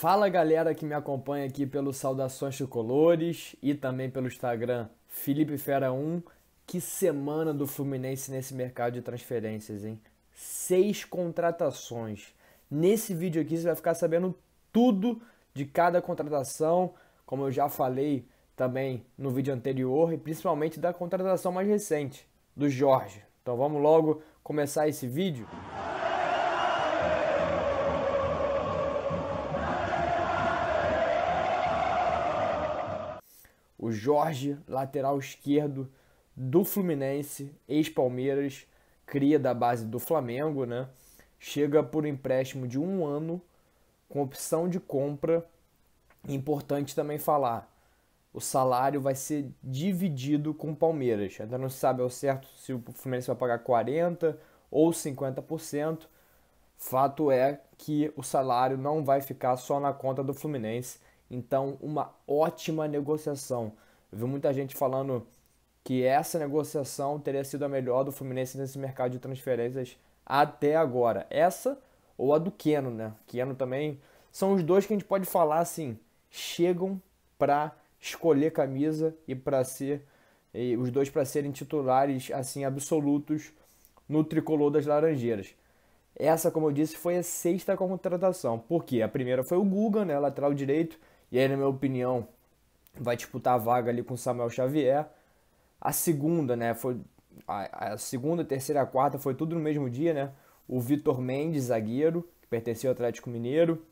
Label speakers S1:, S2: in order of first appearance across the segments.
S1: Fala galera que me acompanha aqui pelo Saudações Colores e também pelo Instagram Felipe Fera 1. Que semana do Fluminense nesse mercado de transferências, hein? Seis contratações. Nesse vídeo aqui você vai ficar sabendo tudo de cada contratação, como eu já falei também no vídeo anterior, e principalmente da contratação mais recente, do Jorge. Então vamos logo começar esse vídeo. Música o Jorge, lateral esquerdo do Fluminense, ex-Palmeiras, cria da base do Flamengo, né? Chega por empréstimo de um ano, com opção de compra. Importante também falar, o salário vai ser dividido com o Palmeiras. Ainda não se sabe ao certo se o Fluminense vai pagar 40% ou 50%. Fato é que o salário não vai ficar só na conta do Fluminense, então, uma ótima negociação. Eu vi muita gente falando que essa negociação teria sido a melhor do Fluminense nesse mercado de transferências até agora. Essa ou a do Keno, né? Keno também são os dois que a gente pode falar assim, chegam para escolher camisa e para ser e os dois para serem titulares assim absolutos no tricolor das Laranjeiras. Essa, como eu disse, foi a sexta contratação. Porque a primeira foi o Guga, né, lateral direito, e aí, na minha opinião, vai disputar a vaga ali com Samuel Xavier. A segunda, né? Foi a, a segunda, terceira, a quarta foi tudo no mesmo dia, né? O Vitor Mendes, zagueiro, que pertencia ao Atlético Mineiro,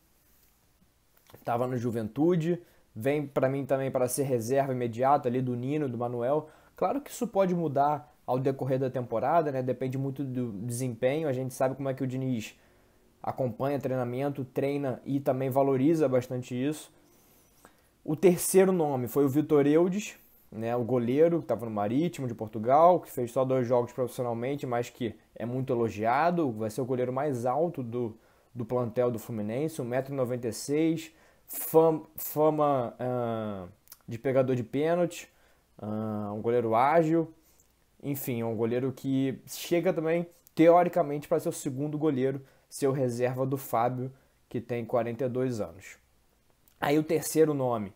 S1: estava no Juventude, vem para mim também para ser reserva imediata ali do Nino, do Manuel. Claro que isso pode mudar ao decorrer da temporada, né? Depende muito do desempenho. A gente sabe como é que o Diniz acompanha treinamento, treina e também valoriza bastante isso. O terceiro nome foi o Vitor Eudes, né, o goleiro que estava no Marítimo de Portugal, que fez só dois jogos profissionalmente, mas que é muito elogiado, vai ser o goleiro mais alto do, do plantel do Fluminense, 1,96m, fama, fama uh, de pegador de pênalti, uh, um goleiro ágil, enfim, é um goleiro que chega também, teoricamente, para ser o segundo goleiro, ser o reserva do Fábio, que tem 42 anos. Aí o terceiro nome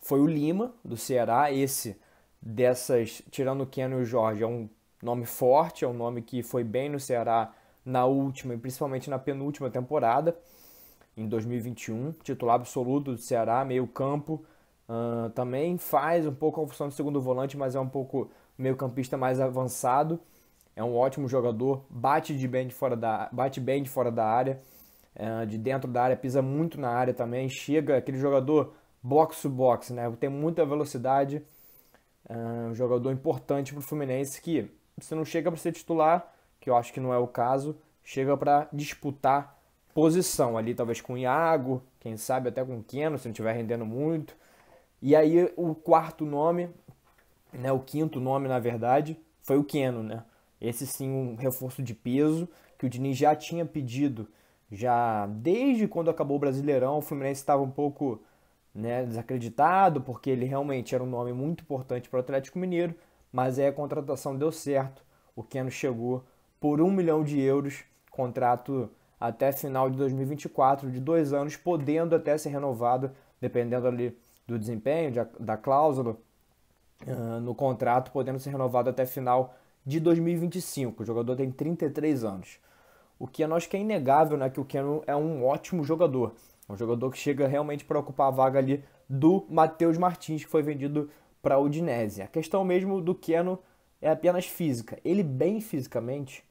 S1: foi o Lima, do Ceará. Esse dessas, tirando o Keno e o Jorge, é um nome forte, é um nome que foi bem no Ceará na última e principalmente na penúltima temporada, em 2021. Titular absoluto do Ceará, meio-campo. Uh, também faz um pouco a função de segundo volante, mas é um pouco meio-campista mais avançado. É um ótimo jogador, bate de bem de fora da, bate bem de fora da área é, de dentro da área, pisa muito na área também, chega aquele jogador box to box, né? Tem muita velocidade, é um jogador importante para o Fluminense que você não chega para ser titular, que eu acho que não é o caso, chega para disputar posição ali, talvez com o Iago, quem sabe até com o Keno, se não estiver rendendo muito. E aí o quarto nome, né, o quinto nome na verdade, foi o Keno, né? Esse sim um reforço de peso que o Diniz já tinha pedido já desde quando acabou o Brasileirão, o Fluminense estava um pouco né, desacreditado, porque ele realmente era um nome muito importante para o Atlético Mineiro, mas aí a contratação deu certo. O Keno chegou por um milhão de euros, contrato até final de 2024, de dois anos, podendo até ser renovado, dependendo ali do desempenho, de, da cláusula uh, no contrato, podendo ser renovado até final de 2025. O jogador tem 33 anos. O Keno acho que é inegável, né? Que o Keno é um ótimo jogador. É um jogador que chega realmente para ocupar a vaga ali do Matheus Martins, que foi vendido para a Udinese. A questão mesmo do Keno é apenas física. Ele bem fisicamente,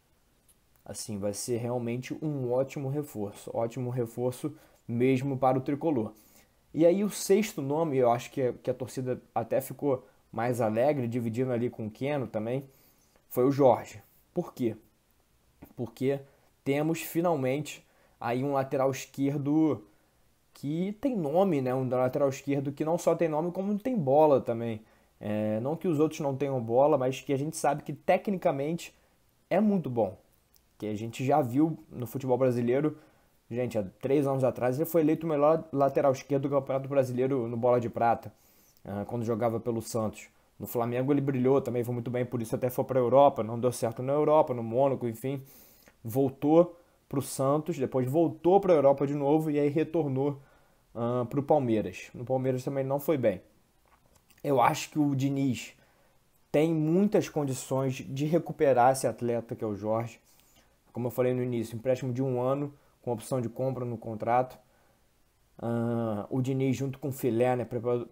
S1: assim, vai ser realmente um ótimo reforço. Ótimo reforço mesmo para o tricolor. E aí o sexto nome, eu acho que, é, que a torcida até ficou mais alegre, dividindo ali com o Keno também, foi o Jorge. Por quê? Porque temos finalmente aí um lateral esquerdo que tem nome, né? Um lateral esquerdo que não só tem nome, como tem bola também. É, não que os outros não tenham bola, mas que a gente sabe que tecnicamente é muito bom. Que a gente já viu no futebol brasileiro, gente, há três anos atrás ele foi eleito o melhor lateral esquerdo do Campeonato Brasileiro no Bola de Prata, é, quando jogava pelo Santos. No Flamengo ele brilhou também, foi muito bem, por isso até foi para a Europa, não deu certo na Europa, no Mônaco, enfim voltou para o Santos, depois voltou para a Europa de novo e aí retornou uh, para o Palmeiras. No Palmeiras também não foi bem. Eu acho que o Diniz tem muitas condições de recuperar esse atleta que é o Jorge. Como eu falei no início, empréstimo de um ano com opção de compra no contrato. Uh, o Diniz junto com o Filé, né,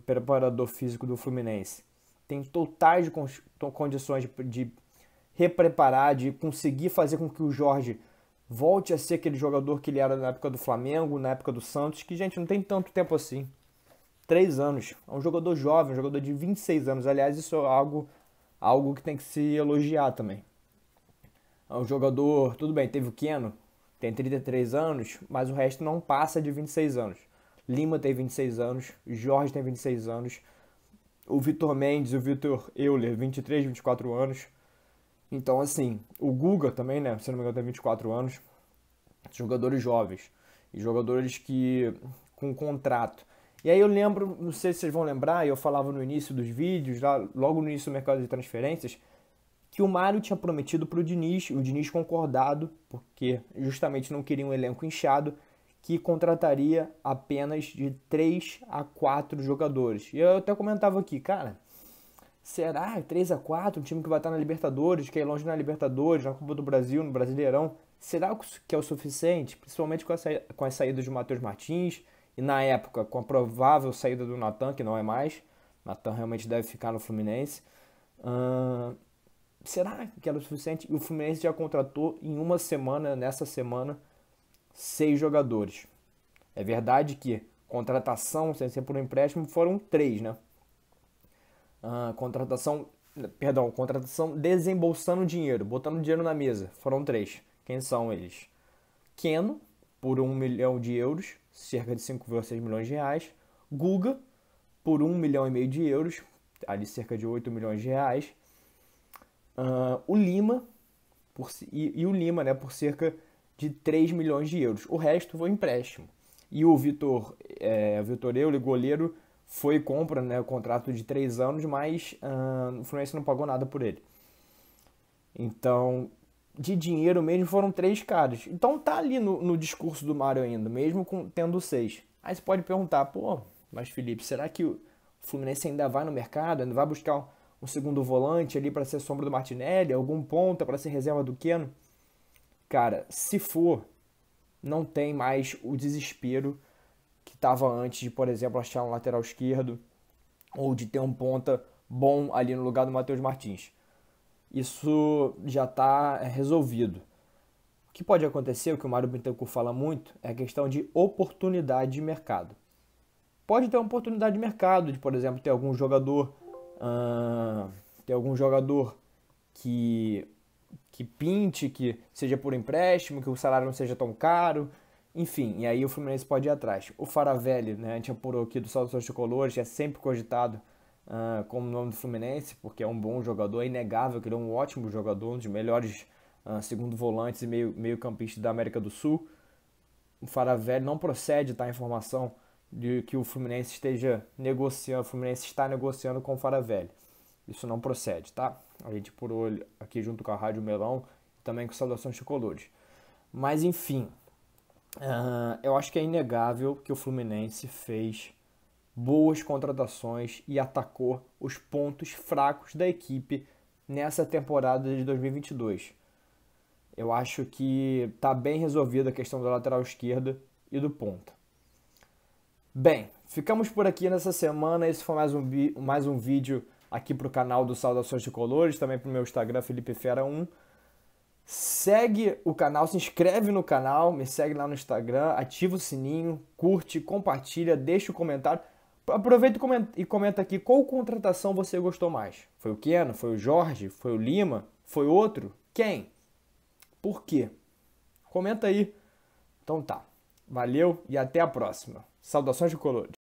S1: preparador físico do Fluminense, tem totais condições de repreparar, de conseguir fazer com que o Jorge volte a ser aquele jogador que ele era na época do Flamengo, na época do Santos, que, gente, não tem tanto tempo assim. Três anos. É um jogador jovem, um jogador de 26 anos. Aliás, isso é algo, algo que tem que se elogiar também. É um jogador, tudo bem, teve o Keno, tem 33 anos, mas o resto não passa de 26 anos. Lima tem 26 anos, Jorge tem 26 anos, o Vitor Mendes, o Vitor Euler, 23, 24 anos. Então, assim, o Guga também, né? Se não me engano, tem 24 anos. Jogadores jovens. E jogadores que. com contrato. E aí eu lembro, não sei se vocês vão lembrar, eu falava no início dos vídeos, lá, logo no início do mercado de transferências, que o Mário tinha prometido para o Diniz, o Diniz concordado, porque justamente não queria um elenco inchado, que contrataria apenas de 3 a 4 jogadores. E eu até comentava aqui, cara, Será? 3 a 4 um time que vai estar na Libertadores, que é longe na Libertadores, na Copa do Brasil, no Brasileirão. Será que é o suficiente? Principalmente com a, saída, com a saída de Matheus Martins e, na época, com a provável saída do Natan, que não é mais. Natan realmente deve ficar no Fluminense. Uh, será que era o suficiente? E o Fluminense já contratou em uma semana, nessa semana, seis jogadores. É verdade que contratação, sem ser por um empréstimo, foram três, né? Ah, contratação, perdão, contratação desembolsando dinheiro, botando dinheiro na mesa. Foram três. Quem são eles? Keno, por 1 um milhão de euros, cerca de 5,6 milhões de reais. Guga, por 1 um milhão e meio de euros, ali cerca de 8 milhões de reais. Uh, o Lima, por, e, e, o Lima, né, por cerca de 3 milhões de euros. O resto foi empréstimo. E o Vitor, é, Vitor Eule, goleiro, foi compra, né, o contrato de três anos, mas uh, o Fluminense não pagou nada por ele. Então, de dinheiro mesmo foram três caras. Então tá ali no, no discurso do Mário ainda, mesmo com, tendo seis. Aí você pode perguntar, pô, mas Felipe, será que o Fluminense ainda vai no mercado, ainda vai buscar um segundo volante ali para ser sombra do Martinelli, algum ponta para ser reserva do Keno? Cara, se for, não tem mais o desespero estava antes de, por exemplo, achar um lateral esquerdo ou de ter um ponta bom ali no lugar do Matheus Martins. Isso já está resolvido. O que pode acontecer, o que o Mário Bittencourt fala muito, é a questão de oportunidade de mercado. Pode ter uma oportunidade de mercado, de, por exemplo, ter algum jogador, uh, ter algum jogador que que pinte, que seja por empréstimo, que o salário não seja tão caro, enfim, e aí o Fluminense pode ir atrás. O Faravelli, né, a gente apurou aqui do Salto dos Colores, é sempre cogitado uh, como nome do Fluminense, porque é um bom jogador, é inegável que ele é um ótimo jogador, um dos melhores uh, segundo volantes e meio, meio campistas da América do Sul. O Faravelli não procede, tá, a informação de que o Fluminense esteja negociando, o Fluminense está negociando com o Faravelli. Isso não procede, tá? A gente apurou aqui junto com a Rádio Melão, também com o Saudações Chicolores. Mas enfim, Uh, eu acho que é inegável que o Fluminense fez boas contratações e atacou os pontos fracos da equipe nessa temporada de 2022. Eu acho que está bem resolvida a questão da lateral esquerda e do ponta. Bem, ficamos por aqui nessa semana. Esse foi mais um, mais um vídeo aqui para o canal do Saudações de Colores, também para o meu Instagram Felipe Fera 1. Segue o canal, se inscreve no canal, me segue lá no Instagram, ativa o sininho, curte, compartilha, deixa o comentário. Aproveita e comenta aqui qual contratação você gostou mais. Foi o Keno? Foi o Jorge? Foi o Lima? Foi outro? Quem? Por quê? Comenta aí. Então tá. Valeu e até a próxima. Saudações de colores.